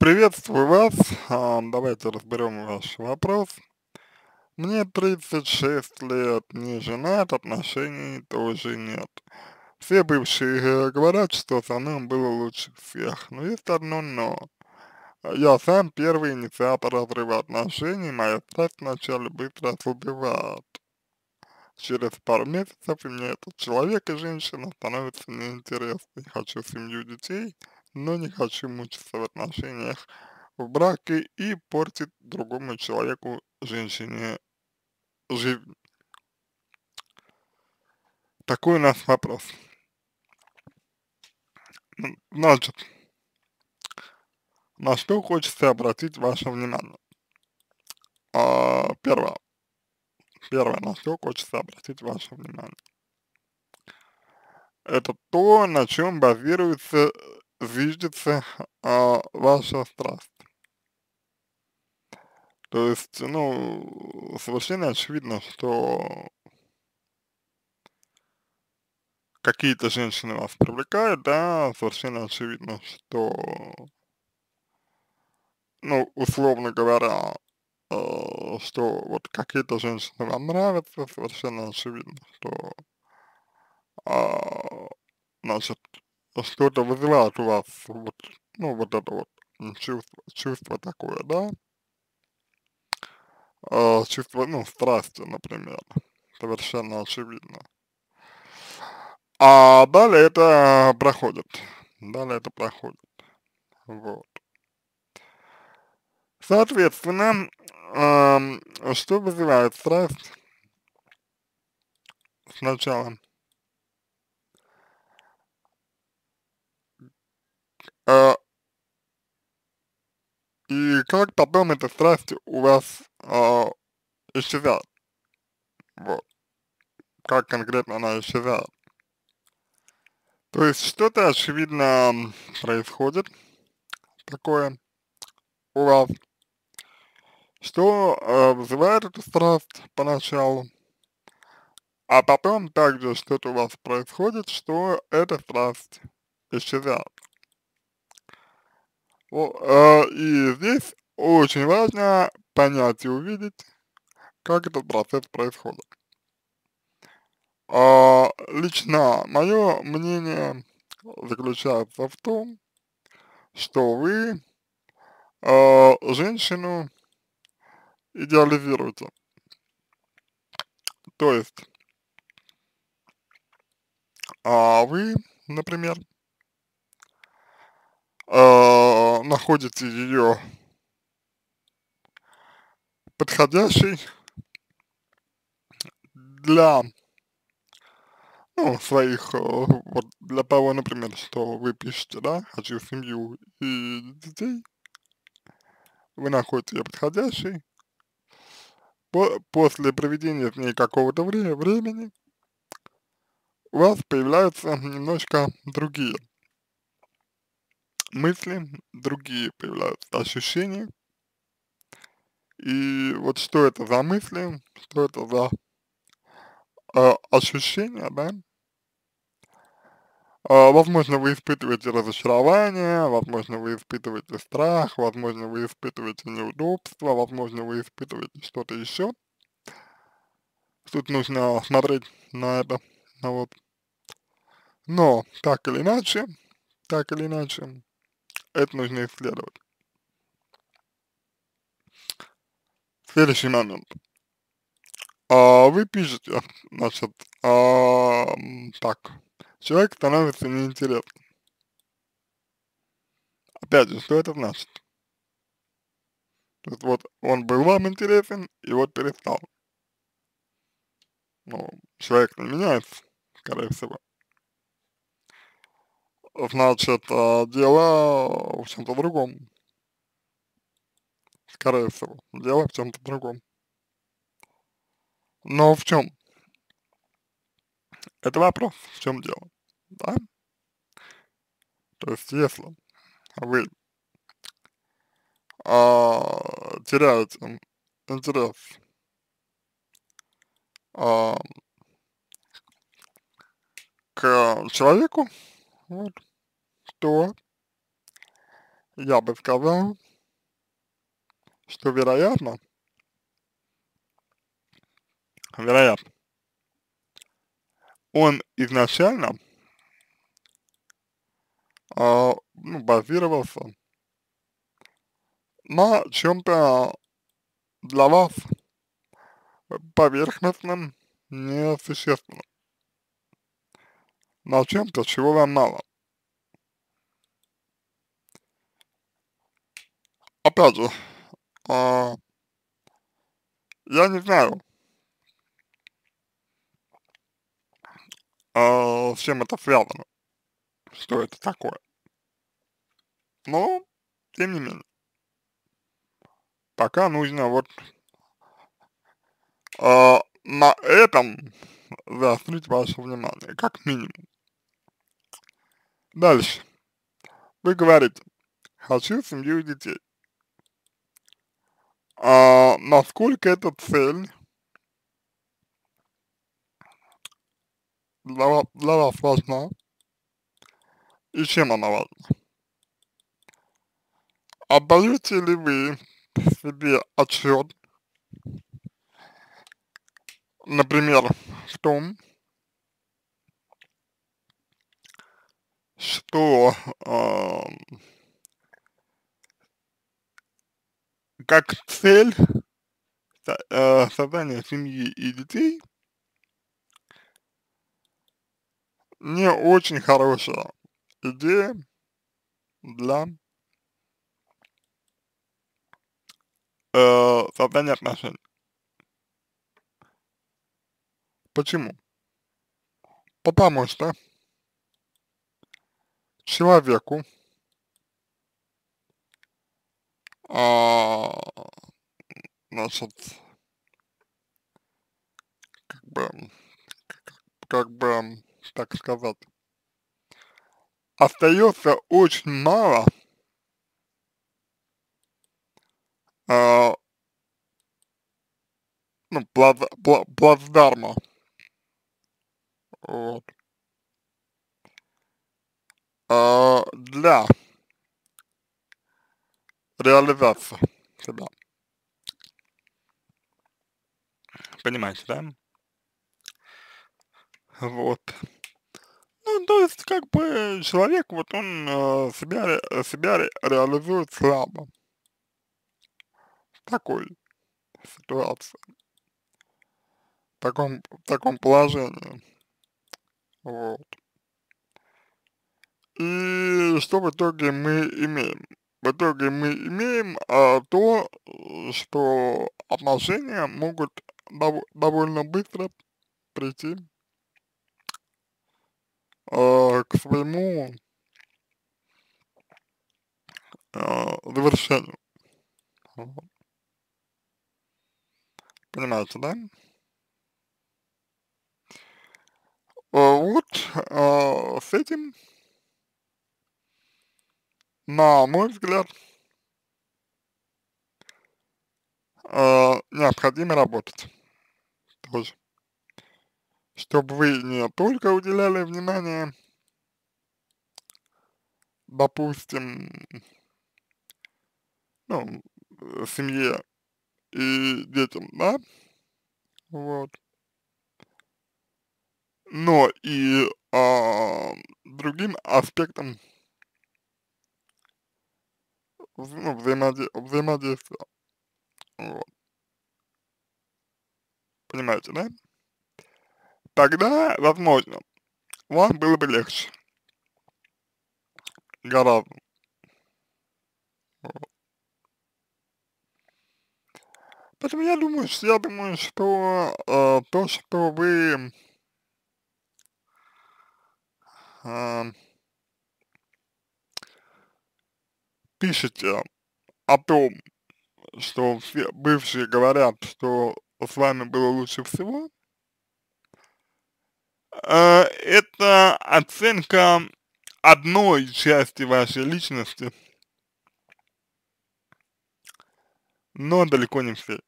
Приветствую вас. А, давайте разберем ваш вопрос. Мне 36 лет, не женат, отношений тоже нет. Все бывшие говорят, что со мной было лучше всех, но есть одно но. Я сам первый инициатор разрыва отношений, моя страсть вначале быстро ослабевает. Через пару месяцев и мне этот человек и женщина становятся неинтересны. Хочу семью детей, но не хочу мучиться в отношениях, в браке и портит другому человеку, женщине, жизнь. Такой у нас вопрос. Значит, на что хочется обратить ваше внимание? А, первое. Первое, на что хочется обратить ваше внимание. Это то, на чем базируется зиждется а, ваша страсть. То есть, ну, совершенно очевидно, что какие-то женщины вас привлекают, да, совершенно очевидно, что, ну, условно говоря, э, что вот какие-то женщины вам нравятся, совершенно очевидно, что, э, значит, ну, что-то вызывает у вас вот, ну, вот это вот чувство, чувство такое, да? Э, чувство, ну, страсти, например, совершенно очевидно. А далее это проходит, далее это проходит, вот. Соответственно, э, что вызывает страсть сначала? А, и как потом эта страсть у вас а, исчезает? Вот. Как конкретно она исчезает? То есть что-то очевидно происходит такое у вас, что э, вызывает эту страсть поначалу, а потом также что-то у вас происходит, что эта страсть исчезает. О, э, и здесь очень важно понять и увидеть, как этот процесс происходит. Э, лично мое мнение заключается в том, что вы э, женщину идеализируете. То есть, а вы, например, э, а, находите ее подходящей для ну, своих, э, вот для того, например, что вы пишете, да, хочу семью и детей, вы находите ее подходящей, По после проведения с ней какого-то вре времени у вас появляются немножко другие мысли, другие появляются ощущения. И вот что это за мысли, что это за э, ощущения, да? А, возможно, вы испытываете разочарование, возможно, вы испытываете страх, возможно, вы испытываете неудобство, возможно, вы испытываете что-то еще. Тут нужно смотреть на это, на вот. Но, так или иначе, так или иначе, это нужно исследовать. Следующий момент. А, вы пишете, значит, а, так, человек становится неинтересным. Опять же, что это значит? То есть вот он был вам интересен, и вот перестал. Ну, человек не меняется, скорее всего значит, э, дело в чем-то другом. Скорее всего, дело в чем-то другом. Но в чем? Это вопрос, в чем дело, да? То есть, если вы а, теряете интерес а, к человеку, вот, то я бы сказал, что вероятно, вероятно, он изначально а, ну, базировался на чем-то для вас поверхностном несущественном но чем-то, чего вам мало. Опять же, э, я не знаю, э, а, с чем это связано, что это такое. Но, тем не менее, пока нужно вот э, на этом заострить ваше внимание, как минимум. Дальше. Вы говорите, хочу семью и детей. А насколько эта цель для вас, для вас важна и чем она важна? Отдаете ли вы себе отчет, например, в том, что э, как цель э, создания семьи и детей не очень хорошая идея для э, создания отношений. Почему? Потому что человеку а, значит, как бы, как бы, так сказать, остается очень мало а, ну, плац, плацдарма. Вот. А, для реализации себя. Понимаете, да? Вот. Ну, то есть, как бы, человек, вот он э, себя, себя ре, реализует слабо. В такой ситуации. В таком, в таком положении. Вот. И что в итоге мы имеем? В итоге мы имеем а, то, что отношения могут дов довольно быстро прийти а, к своему а, завершению. Понимаете, да? А, вот а, с этим на мой взгляд, э, необходимо работать тоже. Чтобы вы не только уделяли внимание, допустим, ну, э, семье и детям, да, вот, но и а, другим аспектам ну, взаимоди взаимодействия. Вот. Понимаете, да? Тогда, возможно, вам было бы легче. Гораздо. Вот. Поэтому я думаю, что, я думаю, что э, то, что вы э, пишете о том, что все бывшие говорят, что с вами было лучше всего, э, это оценка одной части вашей личности, но далеко не все.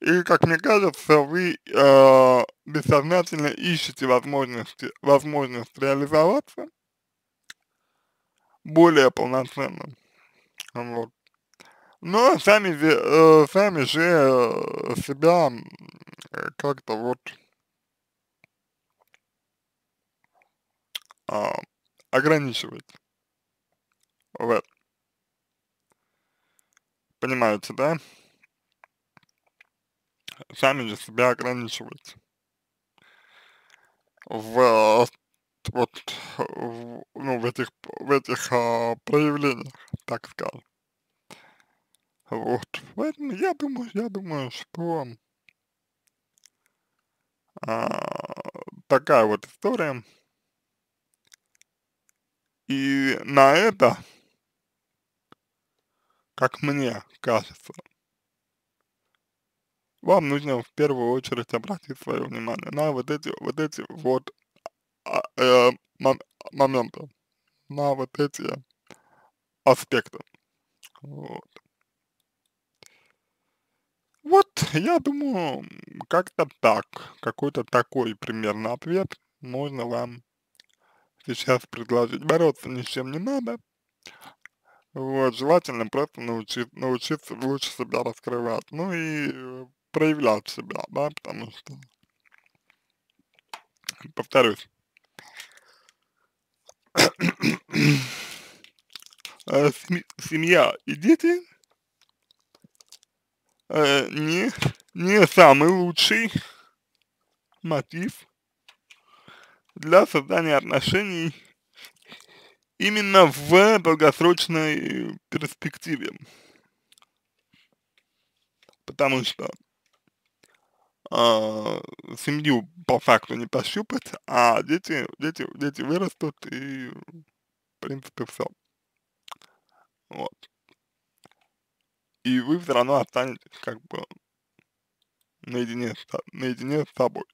И, как мне кажется, вы э, бессознательно ищете возможность, возможность реализоваться, более полноценно. Вот. Но сами, э, сами же э, себя как-то вот э, ограничивать в Понимаете, да? Сами же себя ограничивать в, в вот э, в, ну, в этих, в этих а, проявлениях, так скажем. Вот. Поэтому я думаю, я думаю, что а, такая вот история. И на это, как мне кажется, вам нужно в первую очередь обратить свое внимание на вот эти вот эти вот а, э, момента, на вот эти аспекты. Вот. Вот, я думаю, как-то так, какой-то такой примерно ответ можно вам сейчас предложить. Бороться ни с чем не надо. Вот, желательно просто научить, научиться лучше себя раскрывать, ну и э, проявлять себя, да, потому что, повторюсь, а, семья и дети а, не, не самый лучший мотив для создания отношений именно в долгосрочной перспективе. Потому что э, семью по факту не пощупать, а дети, дети, дети вырастут и, в принципе, все. Вот. И вы все равно останетесь как бы наедине, наедине с собой.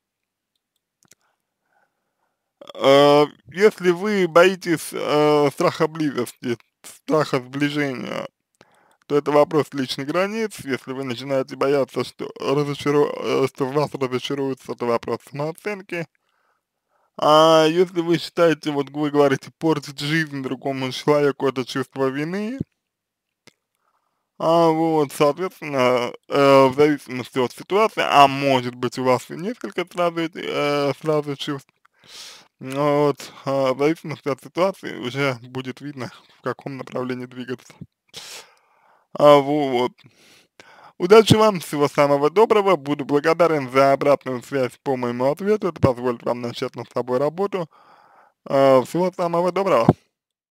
Э, если вы боитесь э, страха близости, страха сближения, то это вопрос личных границ. Если вы начинаете бояться, что, разочару... Э, что вас разочаруются, это вопрос самооценки. А если вы считаете, вот вы говорите, портить жизнь другому человеку это чувство вины, а вот, соответственно, э, в зависимости от ситуации, а может быть у вас и несколько сразу, э, сразу чувств, вот, э, в зависимости от ситуации уже будет видно, в каком направлении двигаться. А, вот. Удачи вам, всего самого доброго, буду благодарен за обратную связь по моему ответу, это позволит вам начать над собой работу. А, всего самого доброго.